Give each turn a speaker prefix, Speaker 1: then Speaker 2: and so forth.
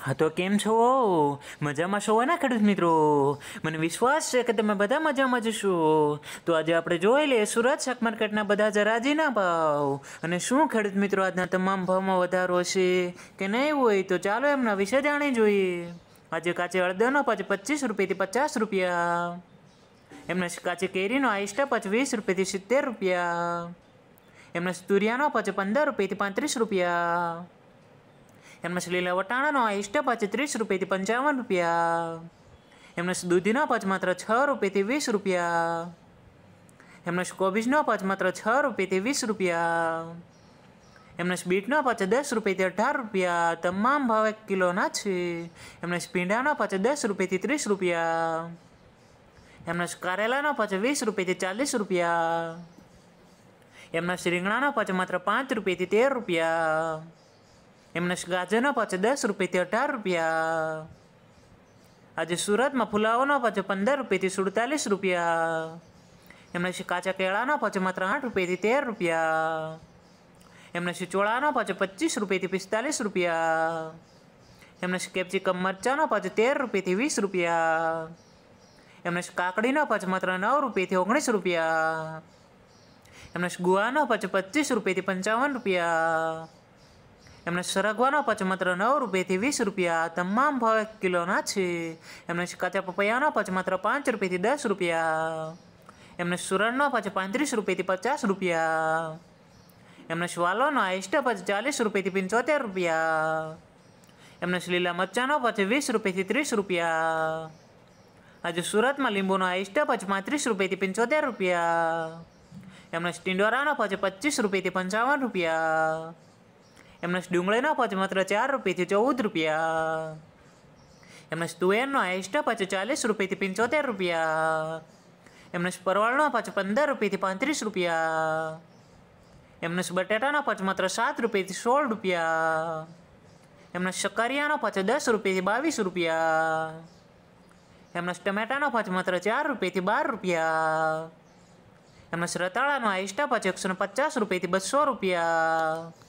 Speaker 1: હા તો કેમ છો મજામાં છો ના ખેડૂત મિત્રો મને વિશ્વાસ છે કે તમે બધા મજામાં જશો તો આજે આપણે જોઈ લઈએ સુરત શાક માર્કેટના બધા જરાજીના ભાવ અને શું ખેડૂત મિત્રો આજના તમામ ભાવમાં વધારો છે કે નહીં હોય તો ચાલો એમના વિશે જાણી જોઈએ આજે કાચે અડદનો પાછ પચીસ રૂપિયાથી પચાસ રૂપિયા એમના કાચે કેરીનો આઈસ્ટા પાછ વીસ રૂપિયાથી સિત્તેર રૂપિયા એમના તુરિયાનો પાછો પંદર રૂપિયાથી પાંત્રીસ રૂપિયા એમના લીલા વટાણાનો ઇષ્ટ પાંચ ત્રીસ રૂપિયાથી પંચાવન રૂપિયા એમનો દૂધીનો પાંચ માત્ર છ રૂપિયાથી વીસ રૂપિયા એમના કોબીજનો પાંચ માત્ર છ રૂપિયાથી વીસ રૂપિયા એમને બીટનો પાછો દસ રૂપિયાથી અઢાર રૂપિયા તમામ ભાવ એક કિલોના છે એમને ભીંડાનો પાછો દસ રૂપિયાથી ત્રીસ રૂપિયા એમને કારેલાનો પાછો વીસ રૂપિયાથી ચાલીસ રૂપિયા એમના રીંગણાનો પાછો માત્ર પાંચ રૂપિયાથી તેર રૂપિયા એમને ગાજરનો પાછો દસ રૂપિયાથી અઢાર રૂપિયા આજે સુરતમાં ફુલાવાનો પાછો પંદર રૂપિયાથી સુડતાલીસ રૂપિયા એમને છે કાચા કેળાનો પાછો માત્ર આઠ રૂપિયાથી તેર રૂપિયા એમને છે ચોળાનો પાછો પચીસ રૂપિયાથી પિસ્તાલીસ રૂપિયા એમને છે કેપ્સિકમ મરચાનો પાછો તેર રૂપિયાથી વીસ રૂપિયા એમને છે કાકડીનો પાછો માત્ર નવ રૂપિયાથી ઓગણીસ રૂપિયા એમને ગુવાનો પાછો પચીસ રૂપિયાથી પંચાવન રૂપિયા એમને સરગવાનો માત્ર નવ રૂપિયાથી વીસ રૂપિયા તમામ ભાવે કિલોના છે એમને કાચા પપૈયાનો માત્ર પાંચ રૂપિયાથી દસ રૂપિયા એમને સુરણનો પછી પાંત્રીસ રૂપિયાથી પચાસ રૂપિયા એમને શ્વાલોનો આઈસ્ટ પચ ચાલીસ રૂપિયાથી પંચોતેર રૂપિયા એમને લીલા મરચાનો પછી વીસ રૂપિયાથી ત્રીસ રૂપિયા આજે સુરતમાં લીંબુનો આઈસ્ટ પચ પાંત્રીસ રૂપિયાથી પંચોતેર રૂપિયા એમને સ્ટીન્ડોરાનો પછી પચીસ રૂપિયાથી પંચાવન રૂપિયા એમને ડુંગળીનો પચ માત્ર ચાર રૂપિયાથી ચૌદ રૂપિયા એમના તુવેરનો એસ્ટા પાછો ચાલીસ રૂપિયાથી પંચોતેર રૂપિયા એમને પરવાળનો પાછો પંદર રૂપિયાથી પાંત્રીસ રૂપિયા એમને બટેટાનો પાછો માત્ર સાત રૂપિયાથી સોળ રૂપિયા એમના શક્કરિયાનો પાછો દસ રૂપિયાથી બાવીસ રૂપિયા એમના ટમેટાનો પાછો માત્ર ચાર રૂપિયાથી બાર રૂપિયા એમના રતાળાનો આઈસ્ટા પછી એકસો પચાસ રૂપિયાથી બસો રૂપિયા